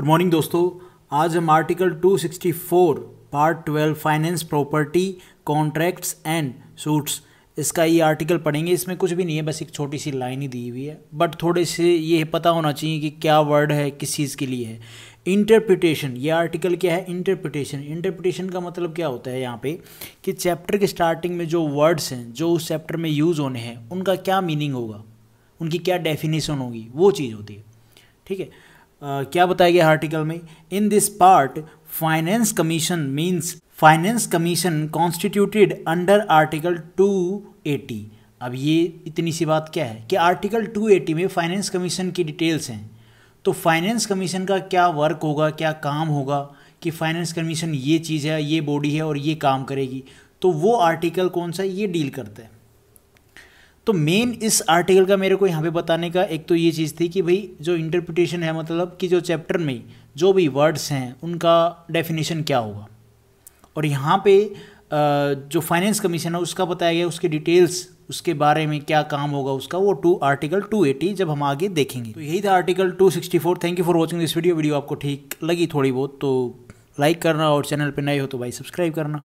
good morning दोस्तों आज हम article 264 part 12 finance property contracts and suits इसका ये आर्टिकल पढ़ेंगे इसमें कुछ भी नहीं है बस एक छोटी सी लाइन ही दी हुई है बट थोड़े से ये पता होना चाहिए कि क्या वर्ड है किस चीज़ के लिए है इंटरप्रिटेशन ये आर्टिकल क्या है इंटरप्रिटेशन इंटरप्रिटेशन का मतलब क्या होता है यहाँ पे कि चैप्टर के स्टार्टिंग में जो वर्ड्स हैं जो उस चैप्टर में यूज़ होने हैं उनका क्या मीनिंग होगा उनकी क्या डेफिनेशन होगी वो चीज़ होती है ठीक है क्या बताया गया आर्टिकल में in this part finance commission means finance commission constituted under article 280 अब ये इतनी सी बात क्या है कि आर्टिकल 280 में फाइनेंस कमीशन की डिटेल्स हैं तो फाइनेंस कमीशन का क्या वर्क होगा क्या काम होगा कि फाइनेंस कमीशन ये चीज़ है ये बॉडी है और ये काम करेगी तो वो आर्टिकल कौन सा ये डील करता है तो मेन इस आर्टिकल का मेरे को यहाँ पे बताने का एक तो ये चीज़ थी कि भाई जो इंटरप्रिटेशन है मतलब कि जो चैप्टर में जो भी वर्ड्स हैं उनका डेफिनेशन क्या होगा और यहाँ पे जो फाइनेंस कमीशन है उसका बताया गया उसके डिटेल्स उसके बारे में क्या काम होगा उसका वो टू आर्टिकल 280 जब हम आगे देखेंगे तो यही था article 264 thank you for watching this video video आपको ठीक लगी थोड़ी बहुत तो लाइक करना और चैनल पे नए हो तो भाई सब्सक्राइब करना